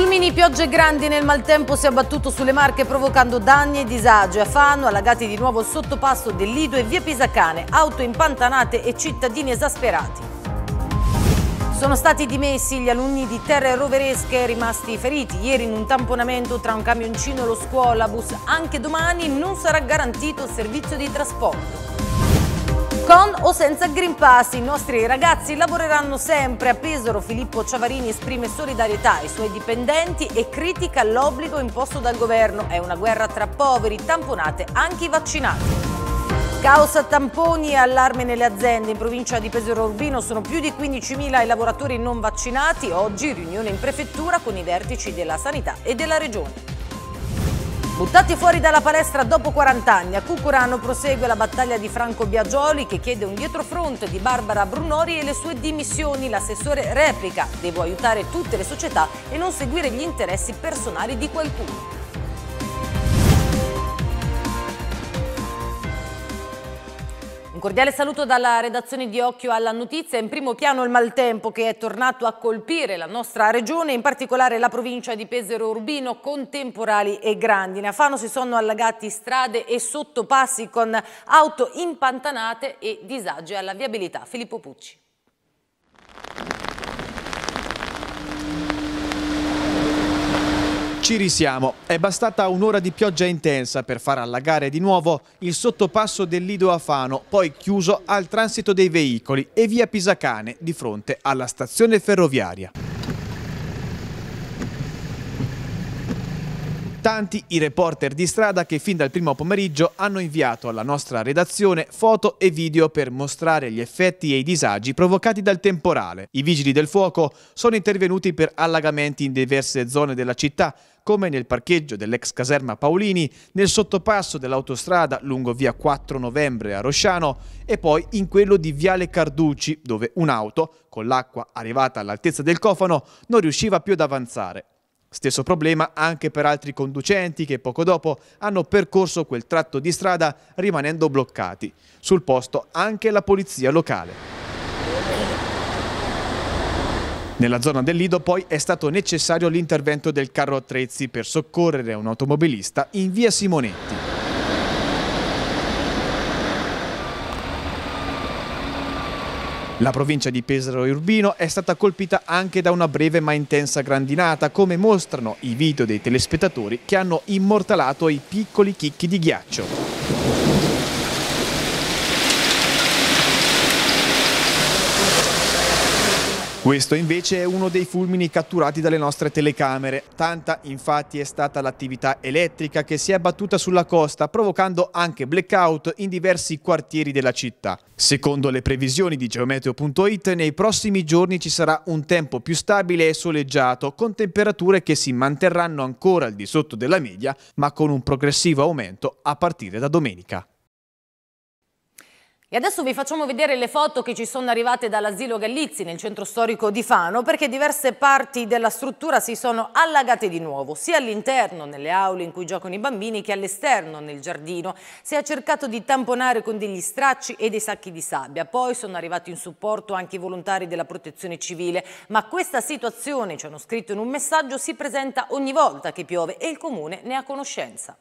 Fulmini, piogge grandi nel maltempo si è abbattuto sulle Marche provocando danni e disagio. a Fano, allagati di nuovo il sottopasso del e via Pisacane, auto impantanate e cittadini esasperati. Sono stati dimessi gli alunni di terre roveresche rimasti feriti ieri in un tamponamento tra un camioncino e lo scuolabus. Anche domani non sarà garantito il servizio di trasporto. Con o senza Green Pass i nostri ragazzi lavoreranno sempre. A Pesaro Filippo Ciavarini esprime solidarietà ai suoi dipendenti e critica l'obbligo imposto dal governo. È una guerra tra poveri, tamponate anche i vaccinati. Caos a tamponi e allarme nelle aziende. In provincia di Pesaro Urbino sono più di 15.000 i lavoratori non vaccinati. Oggi riunione in prefettura con i vertici della sanità e della regione. Buttati fuori dalla palestra dopo 40 anni, a Cucurano prosegue la battaglia di Franco Biagioli che chiede un dietrofront di Barbara Brunori e le sue dimissioni. L'assessore replica, devo aiutare tutte le società e non seguire gli interessi personali di qualcuno. Un cordiale saluto dalla redazione di Occhio alla Notizia. In primo piano il maltempo che è tornato a colpire la nostra regione, in particolare la provincia di Pesero Urbino, con temporali e grandine. A Fano si sono allagati strade e sottopassi con auto impantanate e disagi alla viabilità. Filippo Pucci. Ci risiamo. È bastata un'ora di pioggia intensa per far allagare di nuovo il sottopasso del Lido Afano, poi chiuso al transito dei veicoli e via Pisacane di fronte alla stazione ferroviaria. tanti i reporter di strada che fin dal primo pomeriggio hanno inviato alla nostra redazione foto e video per mostrare gli effetti e i disagi provocati dal temporale. I vigili del fuoco sono intervenuti per allagamenti in diverse zone della città, come nel parcheggio dell'ex caserma Paolini, nel sottopasso dell'autostrada lungo via 4 novembre a Rosciano e poi in quello di Viale Carducci, dove un'auto, con l'acqua arrivata all'altezza del cofano, non riusciva più ad avanzare. Stesso problema anche per altri conducenti che poco dopo hanno percorso quel tratto di strada rimanendo bloccati. Sul posto anche la polizia locale. Nella zona del Lido poi è stato necessario l'intervento del carro attrezzi per soccorrere un automobilista in via Simonetti. La provincia di Pesaro e Urbino è stata colpita anche da una breve ma intensa grandinata, come mostrano i video dei telespettatori che hanno immortalato i piccoli chicchi di ghiaccio. Questo invece è uno dei fulmini catturati dalle nostre telecamere. Tanta infatti è stata l'attività elettrica che si è abbattuta sulla costa, provocando anche blackout in diversi quartieri della città. Secondo le previsioni di geometeo.it, nei prossimi giorni ci sarà un tempo più stabile e soleggiato, con temperature che si manterranno ancora al di sotto della media, ma con un progressivo aumento a partire da domenica. E adesso vi facciamo vedere le foto che ci sono arrivate dall'asilo Gallizzi nel centro storico di Fano perché diverse parti della struttura si sono allagate di nuovo, sia all'interno nelle aule in cui giocano i bambini che all'esterno nel giardino. Si è cercato di tamponare con degli stracci e dei sacchi di sabbia, poi sono arrivati in supporto anche i volontari della protezione civile, ma questa situazione, ci hanno scritto in un messaggio, si presenta ogni volta che piove e il comune ne ha conoscenza.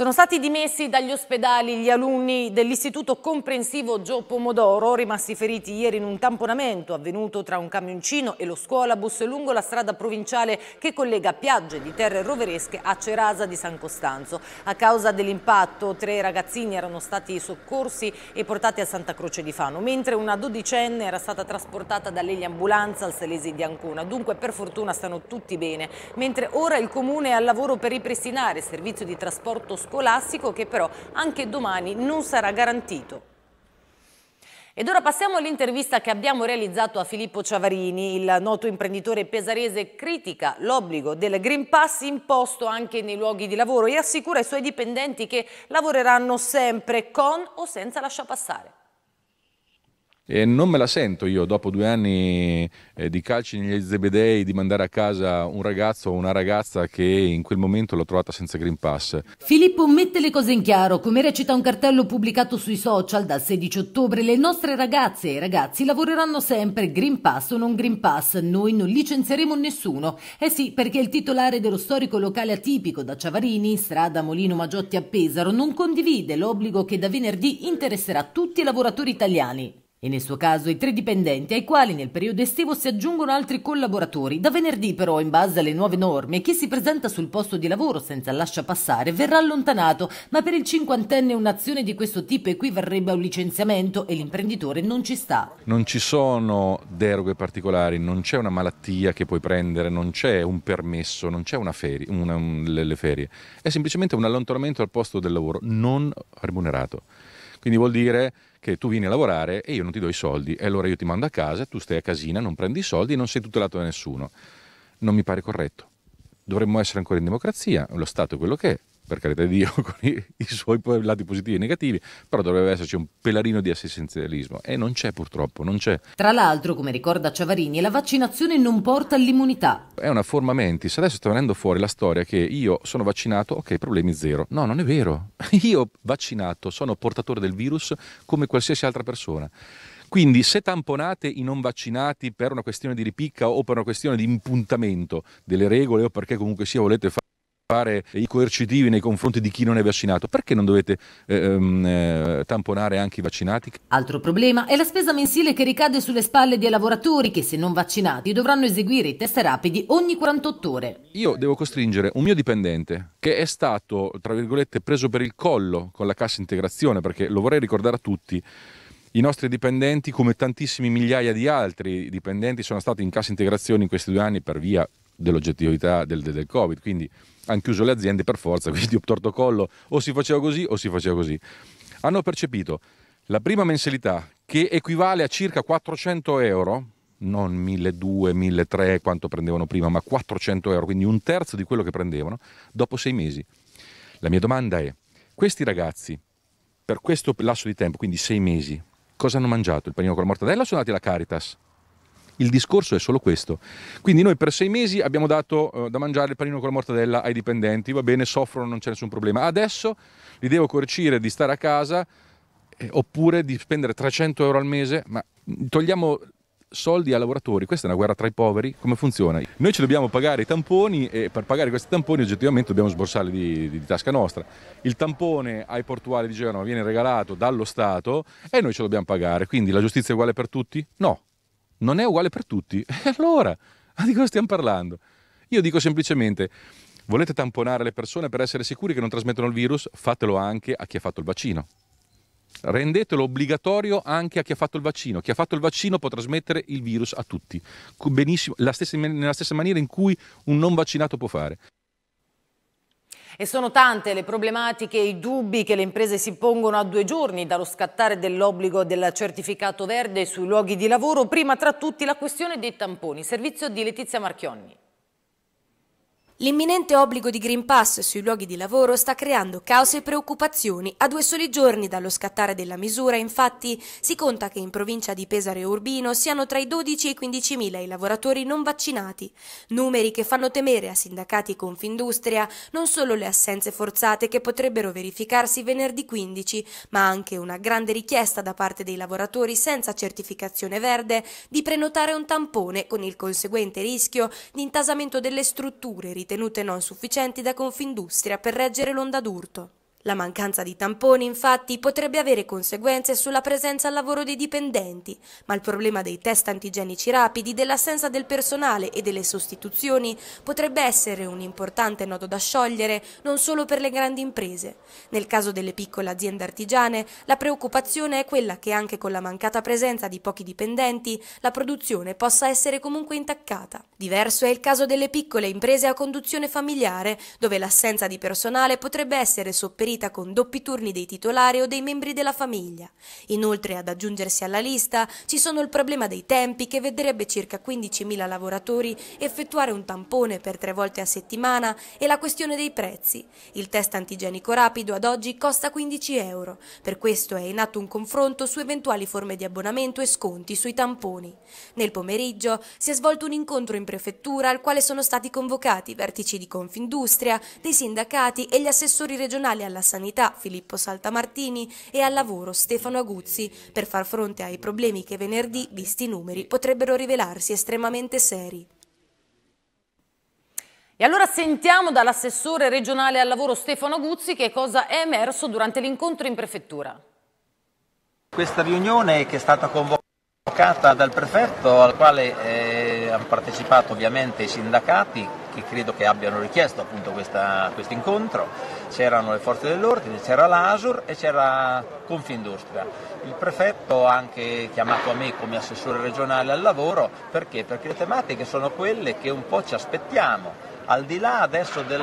Sono stati dimessi dagli ospedali gli alunni dell'Istituto Comprensivo Gio Pomodoro, rimasti feriti ieri in un tamponamento avvenuto tra un camioncino e lo scuolabus lungo la strada provinciale che collega piagge di terre roveresche a Cerasa di San Costanzo. A causa dell'impatto tre ragazzini erano stati soccorsi e portati a Santa Croce di Fano, mentre una dodicenne era stata trasportata dall'eliambulanza al Salesi di Ancona. Dunque per fortuna stanno tutti bene, mentre ora il Comune è al lavoro per ripristinare il servizio di trasporto scolastico che però anche domani non sarà garantito. Ed ora passiamo all'intervista che abbiamo realizzato a Filippo Ciavarini, il noto imprenditore pesarese critica l'obbligo del Green Pass imposto anche nei luoghi di lavoro e assicura ai suoi dipendenti che lavoreranno sempre con o senza lasciapassare. E non me la sento io, dopo due anni eh, di calci negli zebedei, di mandare a casa un ragazzo o una ragazza che in quel momento l'ho trovata senza Green Pass. Filippo mette le cose in chiaro. Come recita un cartello pubblicato sui social dal 16 ottobre, le nostre ragazze e ragazzi lavoreranno sempre Green Pass o non Green Pass. Noi non licenzieremo nessuno. Eh sì, perché il titolare dello storico locale atipico da Ciavarini, strada Molino Magiotti a Pesaro, non condivide l'obbligo che da venerdì interesserà tutti i lavoratori italiani e nel suo caso i tre dipendenti ai quali nel periodo estivo si aggiungono altri collaboratori. Da venerdì però, in base alle nuove norme, chi si presenta sul posto di lavoro senza lascia passare verrà allontanato, ma per il cinquantenne un'azione di questo tipo equivarrebbe a un licenziamento e l'imprenditore non ci sta. Non ci sono deroghe particolari, non c'è una malattia che puoi prendere, non c'è un permesso, non c'è una ferie, una, un, le ferie, è semplicemente un allontanamento al posto del lavoro non remunerato. Quindi vuol dire che tu vieni a lavorare e io non ti do i soldi e allora io ti mando a casa, tu stai a casina, non prendi i soldi e non sei tutelato da nessuno. Non mi pare corretto. Dovremmo essere ancora in democrazia, lo Stato è quello che è, per carità di Dio, con i, i suoi lati positivi e negativi, però dovrebbe esserci un pelarino di assistenzialismo e non c'è purtroppo, non c'è. Tra l'altro, come ricorda Ciavarini, la vaccinazione non porta all'immunità. È una forma mentis, adesso sta venendo fuori la storia che io sono vaccinato, ok, problemi zero. No, non è vero. Io vaccinato sono portatore del virus come qualsiasi altra persona. Quindi se tamponate i non vaccinati per una questione di ripicca o per una questione di impuntamento delle regole o perché comunque sia volete fare fare i coercitivi nei confronti di chi non è vaccinato, perché non dovete eh, ehm, eh, tamponare anche i vaccinati? Altro problema è la spesa mensile che ricade sulle spalle dei lavoratori che se non vaccinati dovranno eseguire i test rapidi ogni 48 ore. Io devo costringere un mio dipendente che è stato, tra virgolette, preso per il collo con la cassa integrazione, perché lo vorrei ricordare a tutti, i nostri dipendenti, come tantissimi migliaia di altri dipendenti, sono stati in cassa integrazione in questi due anni per via dell'oggettività del, del, Covid, quindi hanno chiuso le aziende per forza, quindi ho torto collo, o si faceva così o si faceva così. Hanno percepito la prima mensilità che equivale a circa 400 euro, non 1200, 1300 quanto prendevano prima, ma 400 euro, quindi un terzo di quello che prendevano, dopo sei mesi. La mia domanda è, questi ragazzi, per questo lasso di tempo, quindi sei mesi, cosa hanno mangiato? Il panino con la mortadella o sono andati alla Caritas? Il discorso è solo questo. Quindi noi per sei mesi abbiamo dato eh, da mangiare il panino con la mortadella ai dipendenti, va bene, soffrono, non c'è nessun problema. Adesso li devo coercire di stare a casa eh, oppure di spendere 300 euro al mese, ma togliamo soldi ai lavoratori, questa è una guerra tra i poveri, come funziona? Noi ci dobbiamo pagare i tamponi e per pagare questi tamponi oggettivamente dobbiamo sborsarli di, di, di tasca nostra. Il tampone ai portuali di Genova viene regalato dallo Stato e noi ce lo dobbiamo pagare, quindi la giustizia è uguale per tutti? No, non è uguale per tutti. E allora, di cosa stiamo parlando? Io dico semplicemente, volete tamponare le persone per essere sicuri che non trasmettono il virus? Fatelo anche a chi ha fatto il vaccino. Rendetelo obbligatorio anche a chi ha fatto il vaccino. Chi ha fatto il vaccino può trasmettere il virus a tutti, Benissimo, nella stessa maniera in cui un non vaccinato può fare. E sono tante le problematiche e i dubbi che le imprese si pongono a due giorni dallo scattare dell'obbligo del certificato verde sui luoghi di lavoro, prima tra tutti la questione dei tamponi. Servizio di Letizia Marchionni. L'imminente obbligo di Green Pass sui luoghi di lavoro sta creando caos e preoccupazioni. A due soli giorni dallo scattare della misura, infatti, si conta che in provincia di Pesaro e Urbino siano tra i 12 e i 15 mila i lavoratori non vaccinati, numeri che fanno temere a sindacati e Confindustria non solo le assenze forzate che potrebbero verificarsi venerdì 15, ma anche una grande richiesta da parte dei lavoratori senza certificazione verde di prenotare un tampone con il conseguente rischio di intasamento delle strutture ritenute non sufficienti da Confindustria per reggere l'onda d'urto. La mancanza di tamponi, infatti, potrebbe avere conseguenze sulla presenza al lavoro dei dipendenti, ma il problema dei test antigenici rapidi, dell'assenza del personale e delle sostituzioni potrebbe essere un importante nodo da sciogliere non solo per le grandi imprese. Nel caso delle piccole aziende artigiane, la preoccupazione è quella che anche con la mancata presenza di pochi dipendenti la produzione possa essere comunque intaccata. Diverso è il caso delle piccole imprese a conduzione familiare, dove l'assenza di personale potrebbe essere sopperita inserita con doppi turni dei titolari o dei membri della famiglia. Inoltre ad aggiungersi alla lista ci sono il problema dei tempi che vedrebbe circa 15.000 lavoratori effettuare un tampone per tre volte a settimana e la questione dei prezzi. Il test antigenico rapido ad oggi costa 15 euro, per questo è in atto un confronto su eventuali forme di abbonamento e sconti sui tamponi. Nel pomeriggio si è svolto un incontro in prefettura al quale sono stati convocati vertici di Confindustria, dei sindacati e gli assessori regionali alla alla sanità Filippo Saltamartini e al lavoro Stefano Aguzzi per far fronte ai problemi che venerdì, visti i numeri, potrebbero rivelarsi estremamente seri. E allora sentiamo dall'assessore regionale al lavoro Stefano Aguzzi che cosa è emerso durante l'incontro in prefettura. Questa riunione che è stata convocata dal prefetto, al quale eh, hanno partecipato ovviamente i sindacati, che credo che abbiano richiesto appunto questo incontro, c'erano le forze dell'ordine, c'era l'ASUR e c'era Confindustria. Il prefetto ha anche chiamato a me come assessore regionale al lavoro perché? Perché le tematiche sono quelle che un po' ci aspettiamo al di là adesso del,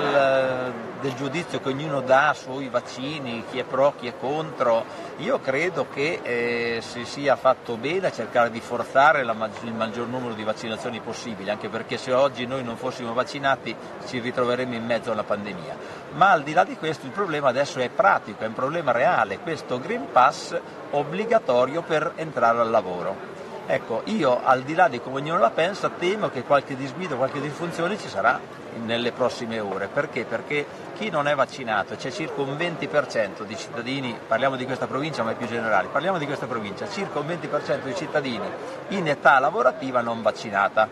del giudizio che ognuno dà sui vaccini, chi è pro, chi è contro, io credo che eh, si sia fatto bene a cercare di forzare mag- il maggior numero di vaccinazioni possibili, anche perché se oggi noi non fossimo vaccinati ci ritroveremmo in mezzo alla pandemia. Ma al di là di questo il problema adesso è pratico, è un problema reale, questo Green Pass obbligatorio per entrare al lavoro. Ecco, io al di là di come ognuno la pensa, temo che qualche disguido, qualche disfunzione ci sarà nelle prossime ore. Perché? Perché chi non è vaccinato, c'è circa un 20% di cittadini, parliamo di questa provincia ma è più generale, parliamo di questa provincia, circa un 20% di cittadini in età lavorativa non vaccinata.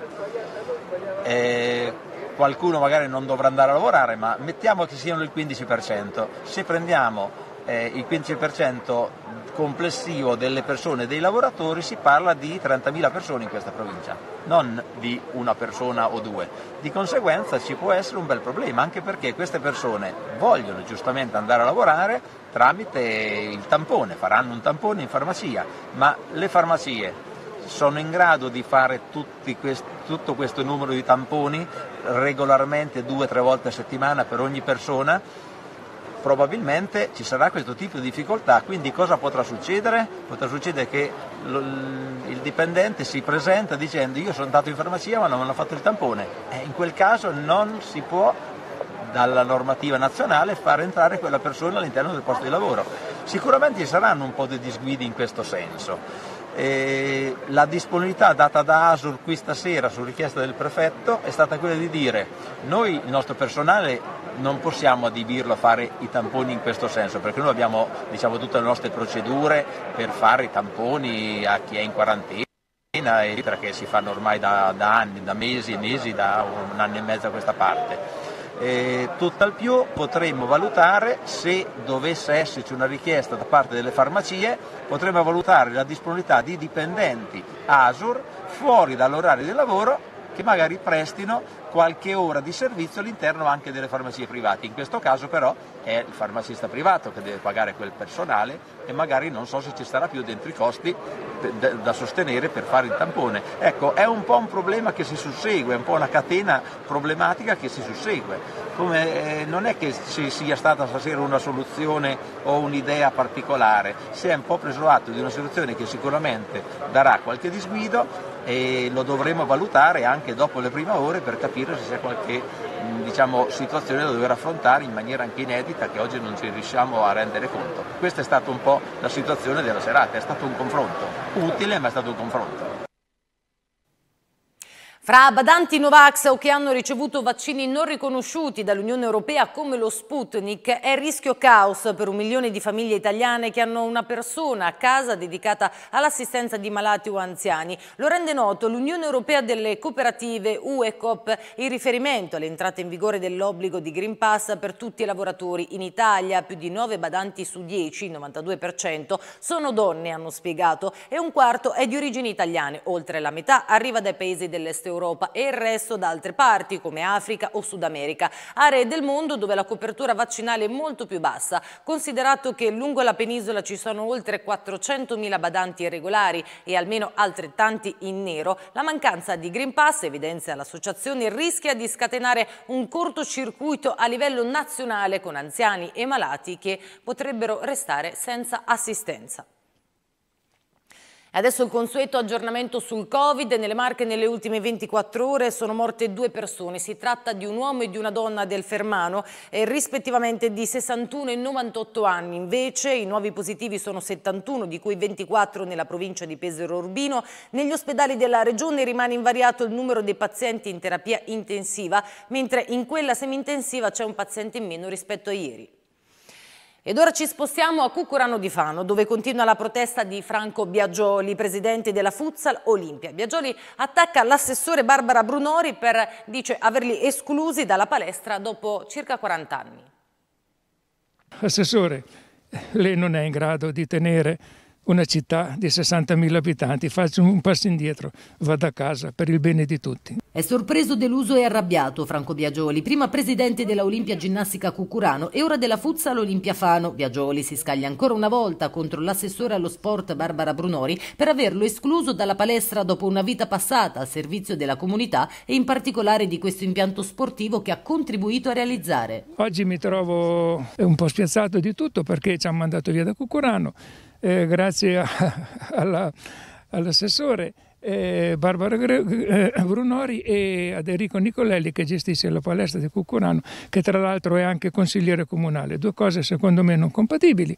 Eh, qualcuno magari non dovrà andare a lavorare, ma mettiamo che siano il 15%. Se prendiamo eh, il 15% complessivo delle persone, dei lavoratori, si parla di 30.000 persone in questa provincia, non di una persona o due. Di conseguenza ci può essere un bel problema, anche perché queste persone vogliono giustamente andare a lavorare tramite il tampone, faranno un tampone in farmacia, ma le farmacie sono in grado di fare quest- tutto questo numero di tamponi regolarmente due o tre volte a settimana per ogni persona? probabilmente ci sarà questo tipo di difficoltà, quindi cosa potrà succedere? Potrà succedere che il dipendente si presenta dicendo io sono andato in farmacia ma non mi hanno fatto il tampone, eh, in quel caso non si può dalla normativa nazionale far entrare quella persona all'interno del posto di lavoro. Sicuramente ci saranno un po' di disguidi in questo senso. Eh, la disponibilità data da Asur questa sera su richiesta del prefetto è stata quella di dire noi il nostro personale non possiamo adibirlo a fare i tamponi in questo senso perché noi abbiamo diciamo, tutte le nostre procedure per fare i tamponi a chi è in quarantena eccetera che si fanno ormai da, da anni, da mesi e mesi, da un anno e mezzo a questa parte eh, tutt'al più potremmo valutare se dovesse esserci una richiesta da parte delle farmacie, potremmo valutare la disponibilità di dipendenti ASUR fuori dall'orario di lavoro che magari prestino qualche ora di servizio all'interno anche delle farmacie private. In questo caso però è il farmacista privato che deve pagare quel personale e magari non so se ci sarà più dentro i costi da sostenere per fare il tampone. Ecco, è un po' un problema che si sussegue, è un po' una catena problematica che si sussegue. Come, eh, non è che ci sia stata stasera una soluzione o un'idea particolare, si è un po' preso atto di una soluzione che sicuramente darà qualche disguido, e lo dovremo valutare anche dopo le prime ore per capire se c'è qualche diciamo, situazione da dover affrontare in maniera anche inedita che oggi non ci riusciamo a rendere conto. Questa è stata un po' la situazione della serata, è stato un confronto, utile ma è stato un confronto. Fra badanti Novax o che hanno ricevuto vaccini non riconosciuti dall'Unione Europea come lo Sputnik è rischio caos per un milione di famiglie italiane che hanno una persona a casa dedicata all'assistenza di malati o anziani. Lo rende noto l'Unione Europea delle Cooperative UECOP in riferimento all'entrata in vigore dell'obbligo di Green Pass per tutti i lavoratori in Italia. Più di 9 badanti su 10, il 92%, sono donne, hanno spiegato, e un quarto è di origini italiane. Oltre la metà arriva dai paesi dell'est europeo Europa e il resto da altre parti come Africa o Sud America, aree del mondo dove la copertura vaccinale è molto più bassa, considerato che lungo la penisola ci sono oltre 400.000 badanti irregolari e almeno altrettanti in nero, la mancanza di Green Pass, evidenzia l'associazione, rischia di scatenare un cortocircuito a livello nazionale con anziani e malati che potrebbero restare senza assistenza. Adesso il consueto aggiornamento sul Covid. Nelle Marche nelle ultime 24 ore sono morte due persone. Si tratta di un uomo e di una donna del Fermano, eh, rispettivamente di 61 e 98 anni. Invece i nuovi positivi sono 71, di cui 24 nella provincia di Pesaro Urbino. Negli ospedali della regione rimane invariato il numero dei pazienti in terapia intensiva, mentre in quella semi-intensiva c'è un paziente in meno rispetto a ieri. Ed ora ci spostiamo a Cucurano di Fano, dove continua la protesta di Franco Biagioli, presidente della Futsal Olimpia. Biagioli attacca l'assessore Barbara Brunori per, dice, averli esclusi dalla palestra dopo circa 40 anni. Assessore, lei non è in grado di tenere una città di 60.000 abitanti, faccio un passo indietro, vado a casa per il bene di tutti. È sorpreso, deluso e arrabbiato Franco Biagioli, prima presidente della Olimpia Ginnastica Cucurano e ora della Futsal Olimpia Fano. Biagioli si scaglia ancora una volta contro l'assessore allo sport Barbara Brunori per averlo escluso dalla palestra dopo una vita passata al servizio della comunità e in particolare di questo impianto sportivo che ha contribuito a realizzare. Oggi mi trovo un po' spiazzato di tutto perché ci hanno mandato via da Cucurano eh, grazie all'assessore all eh, Barbara eh, Brunori e ad Enrico Nicolelli che gestisce la palestra di Cucurano, che tra l'altro è anche consigliere comunale, due cose secondo me non compatibili.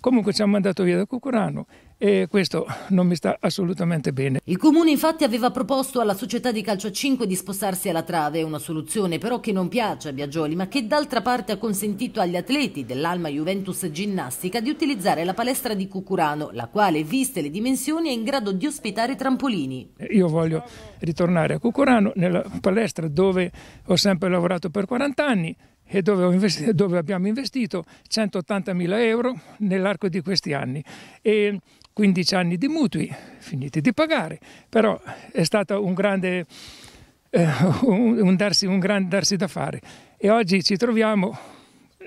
Comunque ci hanno mandato via da Cucurano, e questo non mi sta assolutamente bene. Il comune infatti aveva proposto alla società di calcio 5 di spostarsi alla trave, una soluzione però che non piace a Biagioli ma che d'altra parte ha consentito agli atleti dell'Alma Juventus Ginnastica di utilizzare la palestra di Cucurano, la quale viste le dimensioni è in grado di ospitare trampolini. Io voglio ritornare a Cucurano nella palestra dove ho sempre lavorato per 40 anni e dove, investito, dove abbiamo investito 180.000 euro nell'arco di questi anni e 15 anni di mutui finiti di pagare, però è stato un grande, eh, un, un, darsi, un grande darsi da fare e oggi ci troviamo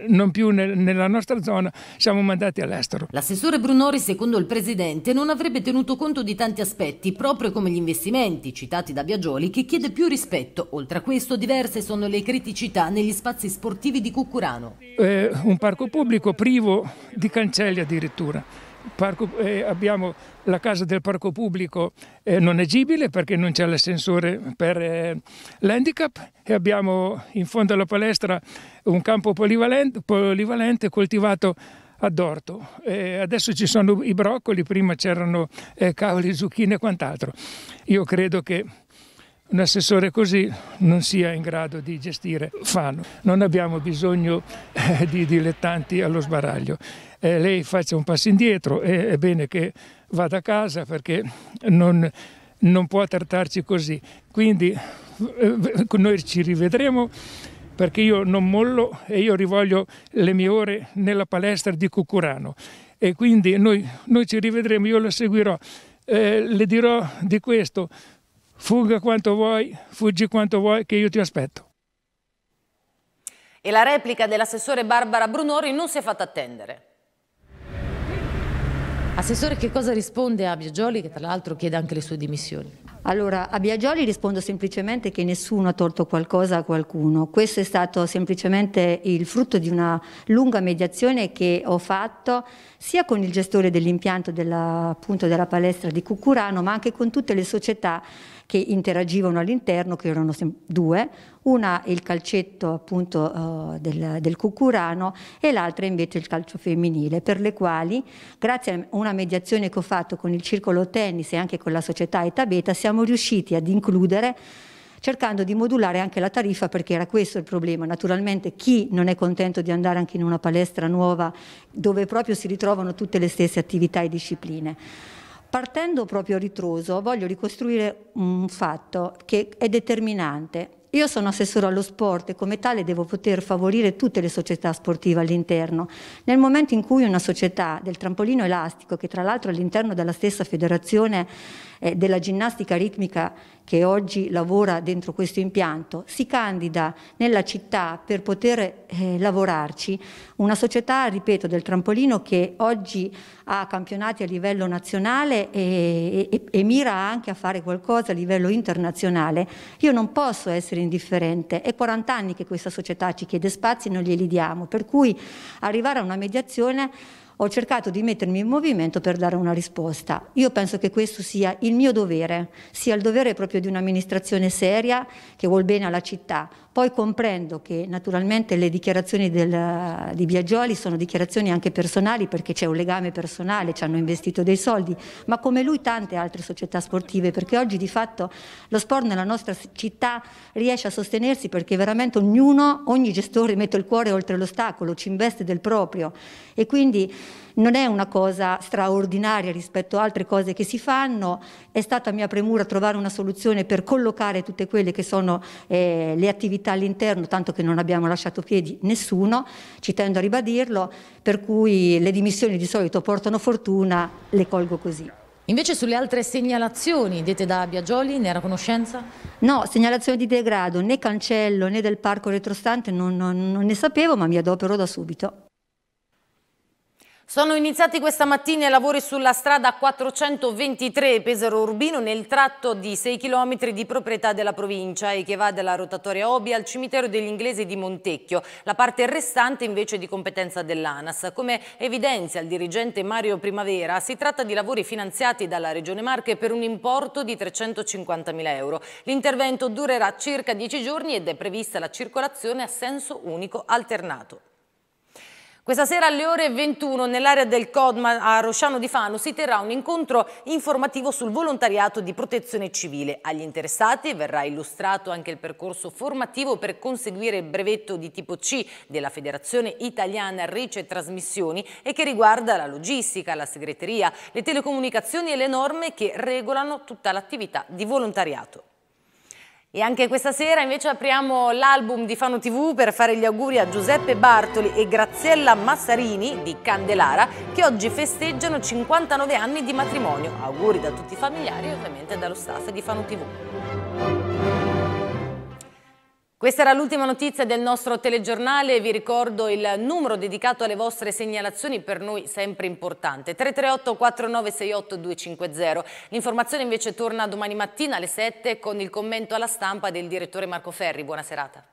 non più nel, nella nostra zona, siamo mandati all'estero. L'assessore Brunori, secondo il presidente, non avrebbe tenuto conto di tanti aspetti, proprio come gli investimenti citati da Biagioli, che chiede più rispetto. Oltre a questo, diverse sono le criticità negli spazi sportivi di Cucurano. Eh, un parco pubblico privo di cancelli addirittura parco, eh, abbiamo la casa del parco pubblico eh, non agibile perché non c'è l'ascensore per eh, l'handicap e abbiamo in fondo alla palestra un campo polivalente, polivalente coltivato ad orto. adesso ci sono i broccoli, prima c'erano eh, cavoli, zucchine e quant'altro. Io credo che un assessore così non sia in grado di gestire Fano. Non abbiamo bisogno eh, di dilettanti allo sbaraglio. Eh, lei faccia un passo indietro e è bene che vada a casa perché non, non può trattarci così. Quindi eh, noi ci rivedremo perché io non mollo e io rivoglio le mie ore nella palestra di Cucurano e quindi noi, noi ci rivedremo, io la seguirò, eh, le dirò di questo, Fuga quanto vuoi, fuggi quanto vuoi, che io ti aspetto. E la replica dell'assessore Barbara Brunori non si è fatta attendere. Assessore, che cosa risponde a Biagioli, che tra l'altro chiede anche le sue dimissioni? Allora, a Biagioli rispondo semplicemente che nessuno ha torto qualcosa a qualcuno. Questo è stato semplicemente il frutto di una lunga mediazione che ho fatto sia con il gestore dell'impianto della, della palestra di Cucurano, ma anche con tutte le società che interagivano all'interno, che erano due, una il calcetto appunto eh, del, del, Cucurano e l'altra invece il calcio femminile, per le quali grazie a una mediazione che ho fatto con il Circolo Tennis e anche con la società Eta Beta siamo riusciti ad includere cercando di modulare anche la tariffa perché era questo il problema. Naturalmente chi non è contento di andare anche in una palestra nuova dove proprio si ritrovano tutte le stesse attività e discipline. Partendo proprio a ritroso, voglio ricostruire un fatto che è determinante. Io sono assessore allo sport e come tale devo poter favorire tutte le società sportive all'interno. Nel momento in cui una società del trampolino elastico, che tra l'altro all'interno della stessa federazione eh, della ginnastica ritmica che oggi lavora dentro questo impianto, si candida nella città per poter eh, lavorarci. Una società, ripeto, del trampolino che oggi ha campionati a livello nazionale e, e, e mira anche a fare qualcosa a livello internazionale. Io non posso essere indifferente, è 40 anni che questa società ci chiede spazi, e non glieli diamo, per cui arrivare a una mediazione ho cercato di mettermi in movimento per dare una risposta. Io penso che questo sia il mio dovere, sia il dovere proprio di un'amministrazione seria che vuol bene alla città. Poi comprendo che naturalmente le dichiarazioni del, di Biagioli sono dichiarazioni anche personali perché c'è un legame personale, ci hanno investito dei soldi, ma come lui tante altre società sportive, perché oggi di fatto lo sport nella nostra città riesce a sostenersi perché veramente ognuno, ogni gestore mette il cuore oltre l'ostacolo, ci investe del proprio e quindi non è una cosa straordinaria rispetto a altre cose che si fanno, è stata mia premura trovare una soluzione per collocare tutte quelle che sono eh, le attività all'interno, tanto che non abbiamo lasciato piedi nessuno, ci tendo a ribadirlo, per cui le dimissioni di solito portano fortuna, le colgo così. Invece sulle altre segnalazioni dette da Biagioli ne era conoscenza? No, segnalazioni di degrado né cancello né del parco retrostante non, non, non ne sapevo ma mi adopero da subito. Sono iniziati questa mattina i lavori sulla strada 423 Pesaro Urbino nel tratto di 6 km di proprietà della provincia e che va dalla rotatoria Obi al cimitero degli inglesi di Montecchio, la parte restante invece di competenza dell'ANAS. Come evidenzia il dirigente Mario Primavera, si tratta di lavori finanziati dalla Regione Marche per un importo di 350.000 euro. L'intervento durerà circa 10 giorni ed è prevista la circolazione a senso unico alternato. Questa sera alle ore 21 nell'area del Codma a Rosciano di Fano si terrà un incontro informativo sul volontariato di protezione civile. Agli interessati verrà illustrato anche il percorso formativo per conseguire il brevetto di tipo C della Federazione Italiana Rice e Trasmissioni e che riguarda la logistica, la segreteria, le telecomunicazioni e le norme che regolano tutta l'attività di volontariato. E anche questa sera invece apriamo l'album di Fano TV per fare gli auguri a Giuseppe Bartoli e Graziella Massarini di Candelara che oggi festeggiano 59 anni di matrimonio. Auguri da tutti i familiari e ovviamente dallo staff di Fano TV. Questa era l'ultima notizia del nostro telegiornale, vi ricordo il numero dedicato alle vostre segnalazioni, per noi sempre importante, 338-4968-250. L'informazione invece torna domani mattina alle 7 con il commento alla stampa del direttore Marco Ferri. Buona serata.